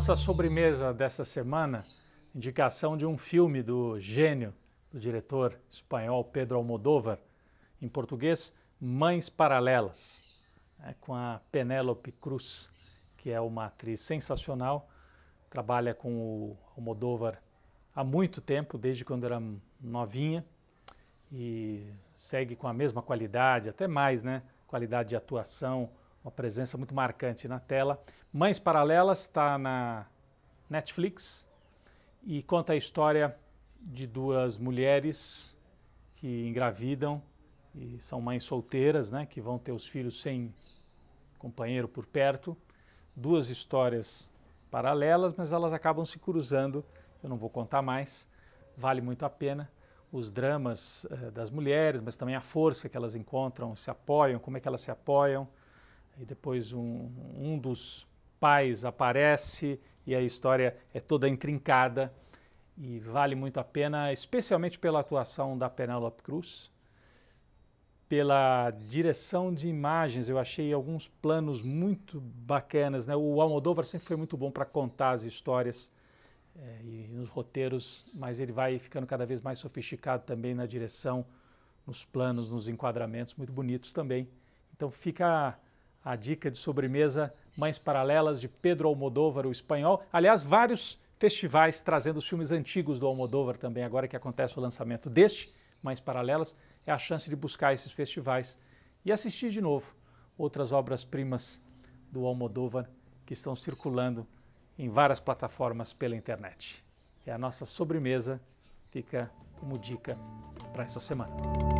nossa sobremesa dessa semana, indicação de um filme do gênio, do diretor espanhol Pedro Almodóvar, em português, Mães Paralelas, né, com a Penélope Cruz, que é uma atriz sensacional, trabalha com o Almodóvar há muito tempo, desde quando era novinha, e segue com a mesma qualidade, até mais, né? Qualidade de atuação, uma presença muito marcante na tela. Mães Paralelas está na Netflix e conta a história de duas mulheres que engravidam e são mães solteiras, né, que vão ter os filhos sem companheiro por perto. Duas histórias paralelas, mas elas acabam se cruzando. Eu não vou contar mais. Vale muito a pena os dramas eh, das mulheres, mas também a força que elas encontram, se apoiam, como é que elas se apoiam, e depois um, um dos pais aparece e a história é toda intrincada e vale muito a pena, especialmente pela atuação da Penélope Cruz, pela direção de imagens. Eu achei alguns planos muito bacanas. Né? O Almodóvar sempre foi muito bom para contar as histórias é, e nos roteiros, mas ele vai ficando cada vez mais sofisticado também na direção, nos planos, nos enquadramentos, muito bonitos também. Então fica a dica de sobremesa Mães Paralelas de Pedro Almodóvar, o espanhol. Aliás, vários festivais trazendo os filmes antigos do Almodóvar também, agora que acontece o lançamento deste Mães Paralelas, é a chance de buscar esses festivais e assistir de novo outras obras-primas do Almodóvar que estão circulando em várias plataformas pela internet. É a nossa sobremesa fica como dica para essa semana.